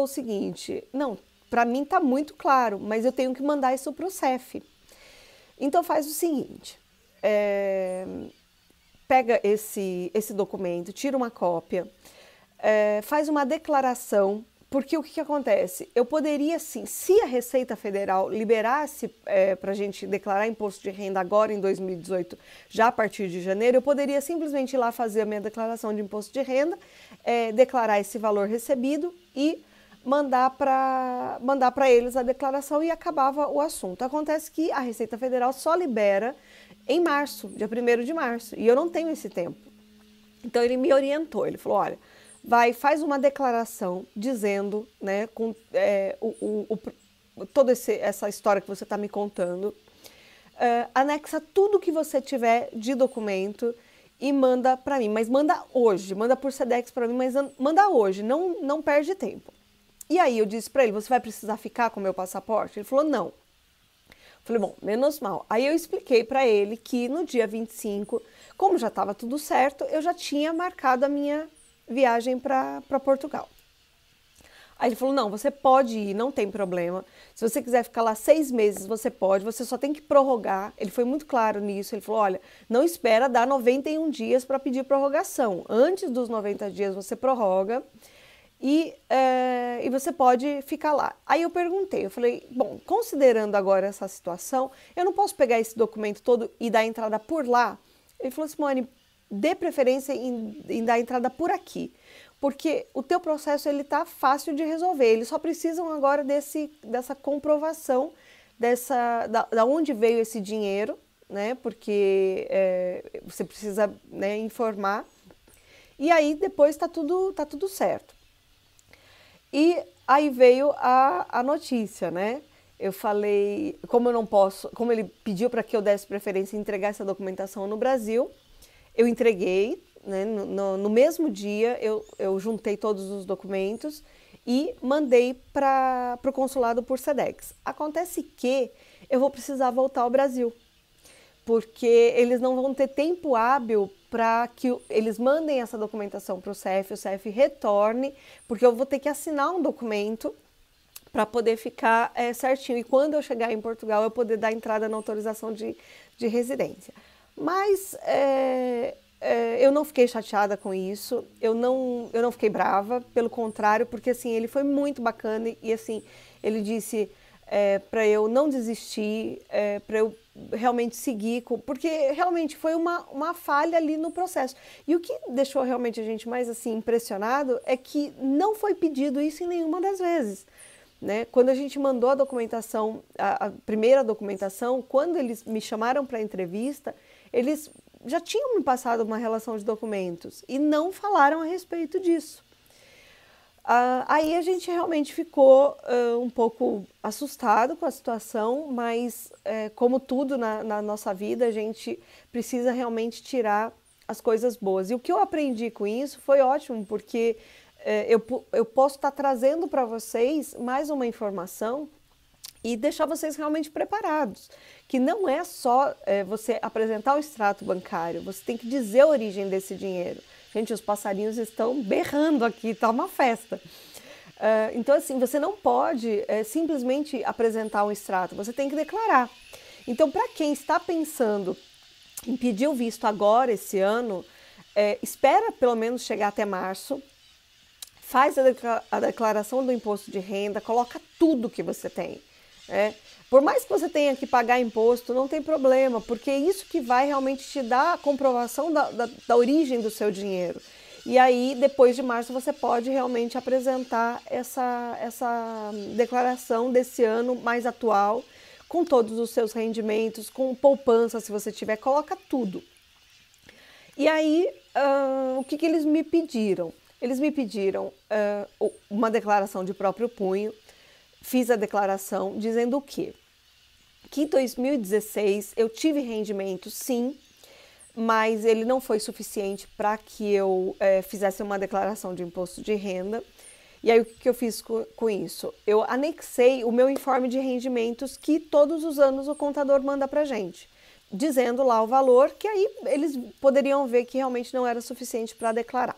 falou o seguinte: não, para mim está muito claro, mas eu tenho que mandar isso para o CEF. Então faz o seguinte: é, pega esse, esse documento, tira uma cópia, é, faz uma declaração, porque o que, que, acontece? Eu poderia sim, se a Receita Federal liberasse é, eh, para a gente declarar imposto de renda agora em 2018, já a partir de janeiro, eu poderia simplesmente ir lá fazer a minha declaração de imposto de renda, declarar esse valor recebido e mandar para mandar para eles a declaração e acabava o assunto. Acontece que a Receita Federal só libera em março, dia 1 de março, e eu não tenho esse tempo. Então ele me orientou, ele falou: olha, vai, faz uma declaração dizendo, né, com é, o, o, o, toda esse, essa história que você está me contando, eh, anexa tudo que você tiver de documento e manda para mim, mas manda hoje, manda por Sedex para mim, mas manda hoje, não, não perde tempo. E aí eu disse para ele: você vai precisar ficar com meu passaporte? Ele falou: não. Eu falei, bom, menos mal. Aí eu expliquei para ele que no dia 25, como já estava tudo certo, eu já tinha marcado a minha viagem para Portugal. Aí ele falou: não, você pode ir, não tem problema. Se você quiser ficar lá seis meses, você pode, você só tem que prorrogar. Ele foi muito claro nisso. Ele falou: olha, não espera dar 91 dias para pedir prorrogação. Antes dos 90 dias você prorroga e, eh, e você pode ficar lá. Aí eu perguntei, eu falei, bom, considerando agora essa situação, eu não posso pegar esse documento todo e dar entrada por lá? Ele falou, Simone, dê preferência em, em dar entrada por aqui, porque o teu processo ele está fácil de resolver, eles só precisam agora desse, dessa comprovação dessa, da, da onde veio esse dinheiro, né, porque é, você precisa né, informar, e aí depois está tudo, tá tudo certo. E aí veio a, a notícia, né? Eu falei, como eu não posso, como ele pediu para que eu desse preferência em entregar essa documentação no Brasil, eu entreguei, né? No, no, no mesmo dia eu, eu juntei todos os documentos e mandei para o consulado por SEDEX. Acontece que eu vou precisar voltar ao Brasil, porque eles não vão ter tempo hábil para que eles mandem essa documentação para o CEF, o CEF retorne, porque eu vou ter que assinar um documento para poder ficar é, certinho. E quando eu chegar em Portugal, eu poder dar entrada na autorização de, de residência. Mas é, é, eu não fiquei chateada com isso, eu não, eu não fiquei brava, pelo contrário, porque assim, ele foi muito bacana e assim, ele disse é, para eu não desistir, é, para eu realmente seguir, com, porque realmente foi uma, uma falha ali no processo. E o que deixou realmente a gente mais assim impressionado é que não foi pedido isso em nenhuma das vezes. Né? Quando a gente mandou a documentação, a, a primeira documentação, quando eles me chamaram para a entrevista, eles já tinham me passado uma relação de documentos e não falaram a respeito disso. Uh, aí a gente realmente ficou uh, um pouco assustado com a situação, mas é, como tudo na, na, nossa vida, a gente precisa realmente tirar as coisas boas. E o que eu aprendi com isso foi ótimo, porque é, eu, eu posso estar tá trazendo para vocês mais uma informação e deixar vocês realmente preparados, que não é só é, você apresentar o extrato bancário, você tem que dizer a origem desse dinheiro Gente, os passarinhos estão berrando aqui, tá uma festa. Uh, então, assim, você não pode é, simplesmente apresentar um extrato, você tem que declarar. Então, para quem está pensando em pedir o visto agora, esse ano, é, espera pelo menos chegar até março, faz a, declaração do imposto de renda, coloca tudo que você tem. É. Por mais que você tenha que pagar imposto, não tem problema, porque é isso que vai realmente te dar a comprovação da, da, da origem do seu dinheiro. E aí, depois de março, você pode realmente apresentar essa, essa declaração desse ano mais atual, com todos os seus rendimentos, com poupança, se você tiver, coloca tudo. E aí, uh, o que, que eles me pediram? Eles me pediram uh, uma declaração de próprio punho, fiz a declaração dizendo o quê? Que em 2016 eu tive rendimento, sim, mas ele não foi suficiente para que eu é, fizesse uma declaração de imposto de renda. E aí o que eu fiz com, com isso? Eu anexei o meu informe de rendimentos que todos os anos o contador manda para gente, dizendo lá o valor que aí eles poderiam ver que realmente não era suficiente para declarar.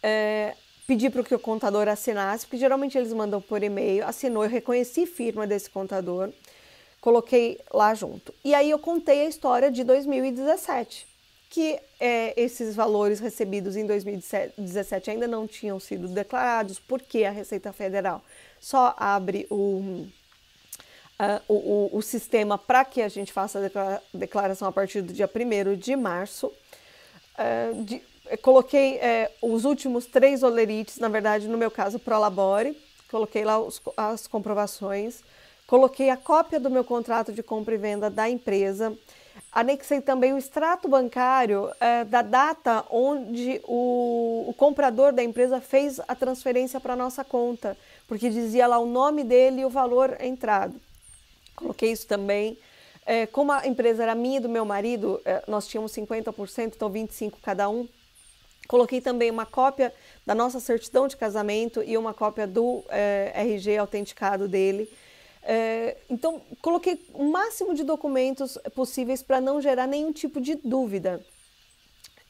É, pedi para que o contador assinasse, porque geralmente eles mandam por e-mail, assinou, eu reconheci firma desse contador, coloquei lá junto. E aí eu contei a história de 2017, que é, esses valores recebidos em 2017 ainda não tinham sido declarados, porque a Receita Federal só abre o, uh, o, o, sistema para que a gente faça a declaração a partir do dia 1 de março. Uh, de, coloquei é, os últimos três olerites, na verdade, no meu caso, Prolabore, coloquei lá os, as comprovações, coloquei a cópia do meu contrato de compra e venda da empresa, anexei também o extrato bancário é, da data onde o, o comprador da empresa fez a transferência para nossa conta, porque dizia lá o nome dele e o valor entrado. Coloquei isso também é, como a empresa era minha e do meu marido, é, nós tínhamos 50%, então 25% cada um. Coloquei também uma cópia da nossa certidão de casamento e uma cópia do eh, RG autenticado dele. Eh, então, coloquei o máximo de documentos possíveis para não gerar nenhum tipo de dúvida.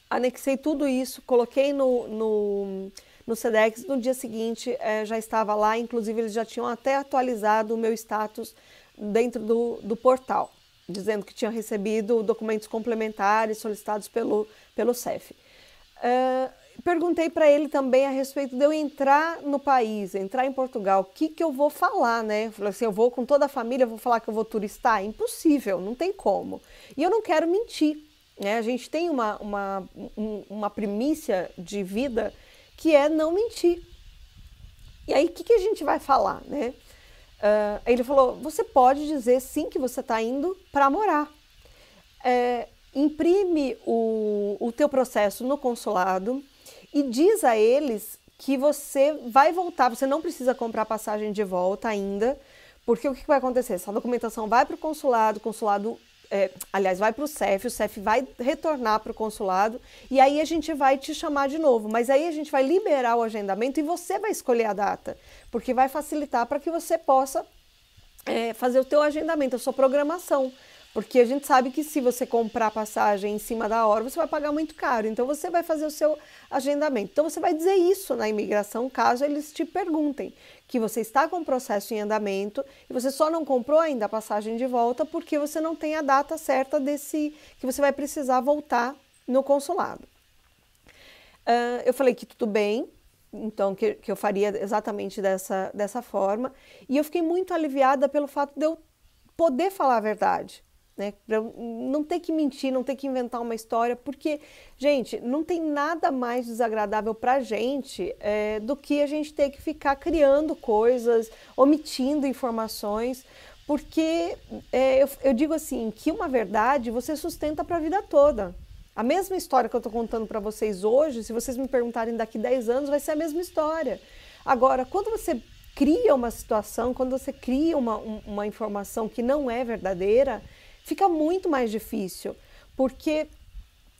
Anexei tudo isso, coloquei no, no, no SEDEX. No dia seguinte, eh, já estava lá. Inclusive, eles já tinham até atualizado o meu status dentro do, do portal, dizendo que tinha recebido documentos complementares solicitados pelo, pelo CEF. Ah, perguntei para ele também a respeito de eu entrar no país, entrar em Portugal, o que, que eu vou falar, né? Falei assim, eu vou com toda a família, eu vou falar que eu vou turistar? Impossível, não tem como. E eu não quero mentir, né? A gente tem uma, uma, uma primícia de vida que é não mentir. E aí, o que, que a gente vai falar, né? Uh, ele falou: você pode dizer sim que você está indo para morar. É, imprime o, o teu processo no consulado e diz a eles que você vai voltar, você não precisa comprar passagem de volta ainda, porque o que vai acontecer? Essa documentação vai para o consulado, o consulado, é, aliás, vai para o CEF, o CEF vai retornar para o consulado, e aí a gente vai te chamar de novo, mas aí a gente vai liberar o agendamento e você vai escolher a data, porque vai facilitar para que você possa é, fazer o teu agendamento, a sua programação. Porque a gente sabe que se você comprar passagem em cima da hora, você vai pagar muito caro. Então você vai fazer o seu agendamento. Então você vai dizer isso na imigração, caso eles te perguntem que você está com o processo em andamento e você só não comprou ainda a passagem de volta porque você não tem a data certa desse que você vai precisar voltar no consulado. Uh, eu falei que tudo bem, então que, que eu faria exatamente dessa, dessa forma, e eu fiquei muito aliviada pelo fato de eu poder falar a verdade né? Pra não ter que mentir, não ter que inventar uma história, porque, gente, não tem nada mais desagradável pra gente é, do que a gente ter que ficar criando coisas, omitindo informações, porque é, eu, eu digo assim, que uma verdade você sustenta para a vida toda. A mesma história que eu estou contando para vocês hoje, se vocês me perguntarem daqui 10 anos, vai ser a mesma história. Agora, quando você cria uma situação, quando você cria uma, uma informação que não é verdadeira, fica muito mais difícil, porque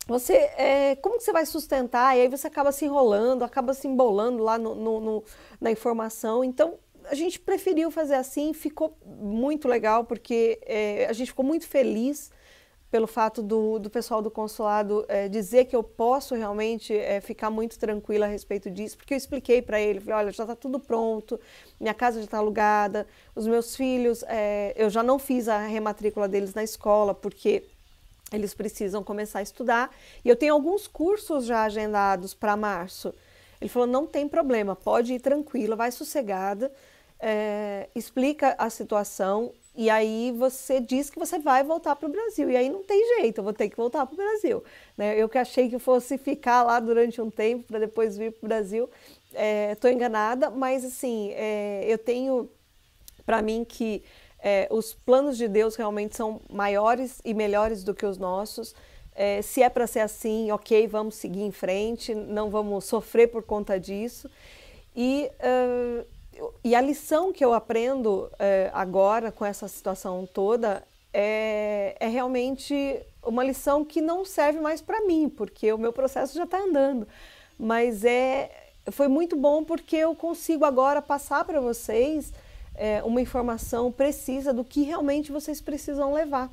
você é, como que você vai sustentar? E aí você acaba se enrolando, acaba se embolando lá no, no, no, na informação. Então a gente preferiu fazer assim, ficou muito legal porque é, a gente ficou muito feliz pelo fato do, do pessoal do consulado é, dizer que eu posso realmente é, ficar muito tranquila a respeito disso, porque eu expliquei para ele, falei, olha, já está tudo pronto, minha casa já está alugada, os meus filhos, é, eu já não fiz a rematrícula deles na escola, porque eles precisam começar a estudar, e eu tenho alguns cursos já agendados para março. Ele falou, não tem problema, pode ir tranquila, vai sossegada, explica a situação, e aí você diz que você vai voltar para o Brasil. E aí não tem jeito, eu vou ter que voltar para o Brasil. Né? Eu que achei que fosse ficar lá durante um tempo para depois vir para o Brasil. Estou eh, é, enganada, mas assim, é, eu tenho para mim que é, os planos de Deus realmente são maiores e melhores do que os nossos. É, se é para ser assim, ok, vamos seguir em frente, não vamos sofrer por conta disso. E uh, e a lição que eu aprendo é, agora com essa situação toda é, é realmente uma lição que não serve mais para mim, porque o meu processo já está andando. Mas é, foi muito bom porque eu consigo agora passar para vocês é, uma informação precisa do que realmente vocês precisam levar.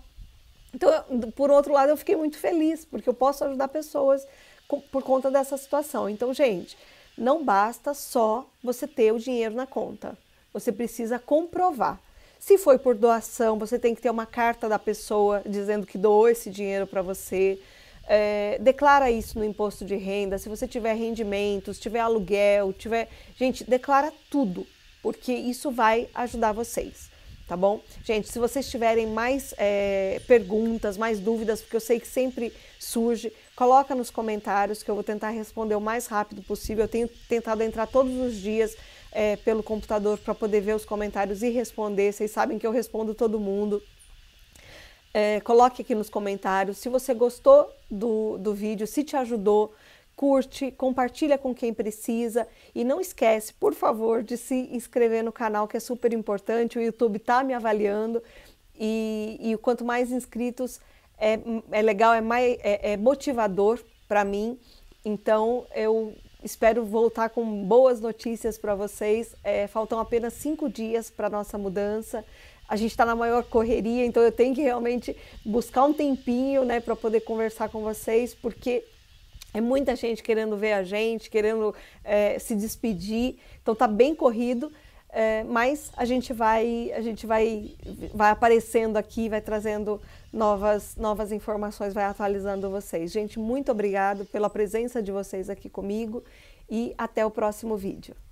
Então, por outro lado, eu fiquei muito feliz porque eu posso ajudar pessoas com, por conta dessa situação. Então, gente não basta só você ter o dinheiro na conta. Você precisa comprovar. Se foi por doação, você tem que ter uma carta da pessoa dizendo que doou esse dinheiro para você. É, declara isso no imposto de renda. Se você tiver rendimentos, tiver aluguel, tiver. Gente, declara tudo, porque isso vai ajudar vocês tá bom? Gente, se vocês tiverem mais é, perguntas, mais dúvidas, porque eu sei que sempre surge, Coloca nos comentários que eu vou tentar responder o mais rápido possível. Eu tenho tentado entrar todos os dias é, pelo computador para poder ver os comentários e responder. Vocês sabem que eu respondo todo mundo. É, coloque aqui nos comentários se você gostou do, do vídeo, se te ajudou curte, compartilha com quem precisa e não esquece, por favor, de se inscrever no canal que é super importante. O YouTube está me avaliando e, e quanto mais inscritos, é, hum, é legal, é, mais, é, é motivador para mim. Então eu espero voltar com boas notícias para vocês. É, faltam apenas cinco dias para nossa mudança. A gente está na maior correria, então eu tenho que realmente buscar um tempinho, né, para poder conversar com vocês, porque é muita gente querendo ver a gente, querendo é, se despedir. Então tá bem corrido é, mas a gente vai a gente vai vai aparecendo aqui, vai trazendo novas novas informações, vai atualizando vocês. Gente, muito obrigado pela presença de vocês aqui comigo e até o próximo vídeo.